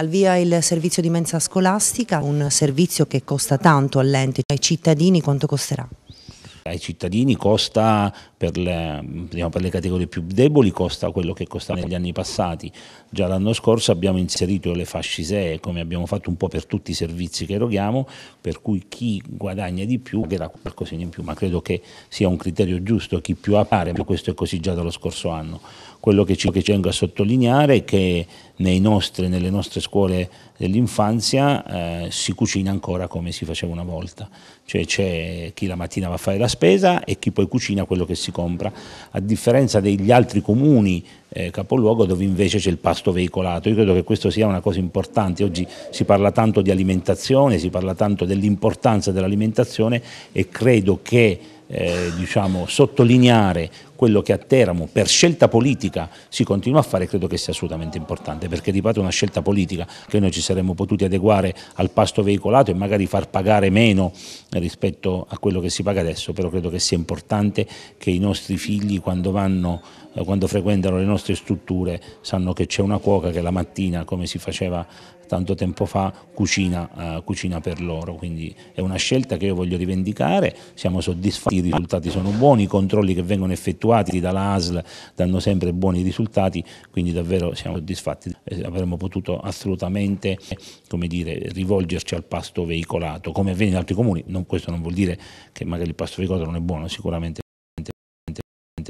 Al via il servizio di mensa scolastica, un servizio che costa tanto all'ente, ai cittadini quanto costerà? ai cittadini costa per le, diciamo, per le, categorie più deboli costa quello che costava negli anni passati. Già l'anno scorso abbiamo inserito le fasce ISEE, come abbiamo fatto un po' per tutti i servizi che eroghiamo, per cui chi guadagna di più pagherà qualcosina in più, ma credo che sia un criterio giusto, chi più appare, pare, questo è così già dallo scorso anno. Quello che ci, che ci a sottolineare è che nostri, nelle nostre scuole dell'infanzia eh, si cucina ancora come si faceva una volta, cioè c'è chi la mattina va a fare la spesa e chi poi cucina quello che si si compra, a differenza degli altri comuni eh, capoluogo dove invece c'è il pasto veicolato. Io credo che questo sia una cosa importante. Oggi si parla tanto di alimentazione, si parla tanto dell'importanza dell'alimentazione e credo che eh, diciamo, sottolineare quello che a Teramo per scelta politica si continua a fare credo che sia assolutamente importante perché ripeto è una scelta politica che noi ci saremmo potuti adeguare al pasto veicolato e magari far pagare meno rispetto a quello che si paga adesso però credo che sia importante che i nostri figli quando vanno eh, quando frequentano le nostre strutture sanno che c'è una cuoca che la mattina come si faceva tanto tempo fa cucina, uh, cucina, per loro, quindi è una scelta che io voglio rivendicare, siamo soddisfatti, i risultati sono buoni, i controlli che vengono effettuati effettuati dalla ASL danno sempre buoni risultati, quindi davvero siamo soddisfatti, eh, avremmo potuto assolutamente dire, rivolgerci al pasto veicolato, come avviene in altri comuni, non, questo non vuol dire che magari il pasto veicolato non è buono, sicuramente